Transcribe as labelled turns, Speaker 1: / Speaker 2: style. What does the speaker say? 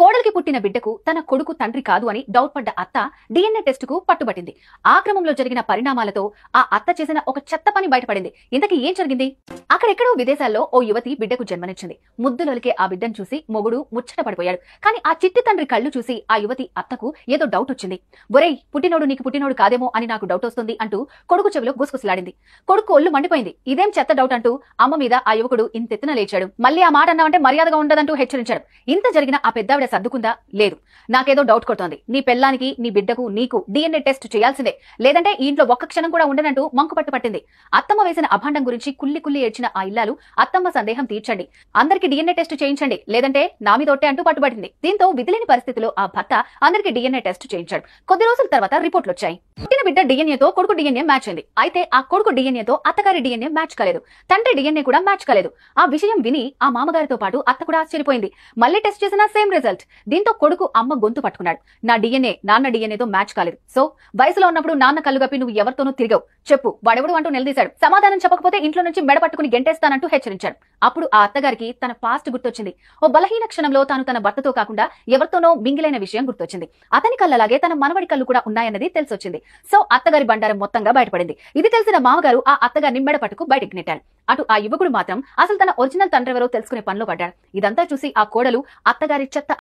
Speaker 1: కోడలికి పుట్టిన బిడ్డకు తన కొడుకు తండ్రి కాదు అని డౌట్ పడ్డ అత్త డిఎన్ఏ టెస్ట్ కు పట్టుబట్టింది ఆ క్రమంలో జరిగిన పరిణామాలతో ఆ అత్త చేసిన ఒక చెత్త పని బయటపడింది ఇంతకీ ఏం జరిగింది అక్కడెక్కడో విదేశాల్లో ఓ యువతి బిడ్డకు జన్మనిచ్చింది ముద్దులొలికే ఆ బిడ్డను చూసి మొగుడు ముచ్చట పడిపోయాడు కానీ ఆ చిట్టి తండ్రి కళ్ళు చూసి ఆ యువతి అత్తకు ఏదో డౌట్ వచ్చింది బొరేయ్ పుట్టినోడు నీకు పుట్టినోడు కాదేమో అని నాకు డౌట్ వస్తుంది అంటూ కొడుకు చెవిలో గుసగుసలాడింది కొడుకు ఒళ్ళు మండిపోయింది ఇదేం చెత్త డౌట్ అంటూ అమ్మ మీద ఆ యువకుడు ఇంతెత్తున లేచాడు మళ్ళీ ఆ మాట అన్నామంటే మర్యాదగా ఉండదంటూ హెచ్చరించాడు ఇంత జరిగిన ఆ పెద్దావిడ ఆవిడ సర్దుకుందా లేదు నాకేదో డౌట్ కొడుతోంది నీ పెళ్ళానికి నీ బిడ్డకు నీకు డిఎన్ఏ టెస్ట్ చేయాల్సిందే లేదంటే ఇంట్లో ఒక్క క్షణం కూడా ఉండనంటూ మంకు పట్టు పట్టింది అత్తమ్మ వేసిన అభాండం గురించి కుల్లి కుల్లి ఏడ్చిన ఆ ఇల్లాలు అత్తమ్మ సందేహం తీర్చండి అందరికి డిఎన్ఏ టెస్ట్ చేయించండి లేదంటే నామిదొట్టే అంటూ పట్టుబడింది దీంతో విధిలేని పరిస్థితిలో ఆ భర్త అందరికి డిఎన్ఏ టెస్ట్ చేయించాడు కొద్ది రోజుల తర్వాత రిపోర్ట్లు వచ్చాయి పుట్టిన బిడ్డ తో కొడుకు డిఎన్ఏ మ్యాచ్ అయింది అయితే ఆ కొడుకు తో అత్తగారి డిఎన్ఏ మ్యాచ్ కాలేదు తండ్రి డిఎన్ఏ కూడా మ్యాచ్ కాలేదు ఆ విషయం విని ఆ మామగారితో పాటు అత్త కూడా ఆశ్చర్యపోయింది మళ్ళీ టెస్ట్ చేసిన సేమ్ రిజల్ట్ రిజల్ట్ దీంతో కొడుకు అమ్మ గొంతు పట్టుకున్నాడు నా డిఎన్ఏ నాన్న డిఎన్ఏతో మ్యాచ్ కాలేదు సో వయసులో ఉన్నప్పుడు నాన్న కళ్ళుగప్పి నువ్వు ఎవరితోనూ తిరిగావు చెప్పు వాడెవడు అంటూ నిలదీశాడు సమాధానం చెప్పకపోతే ఇంట్లో నుంచి మెడపట్టుకుని గెంటేస్తానంటూ హెచ్చరించాడు అప్పుడు ఆ అత్తగారికి తన పాస్ట్ గుర్తొచ్చింది ఓ బలహీన క్షణంలో తాను తన భర్తతో కాకుండా ఎవరితోనో మింగిలైన విషయం గుర్తొచ్చింది అతని కళ్ళలాగే తన మనవడి కళ్ళు కూడా ఉన్నాయన్నది తెలిసొచ్చింది సో అత్తగారి బండారం మొత్తంగా బయటపడింది ఇది తెలిసిన మామగారు ఆ అత్తగారిని మెడపట్టుకు బయటకు నెట్టారు అటు ఆ యువకుడు మాత్రం అసలు తన ఒరిజినల్ ఎవరో తెలుసుకునే పనిలో పడ్డాడు ఇదంతా చూసి ఆ కోడలు అత్తగారి చెత్త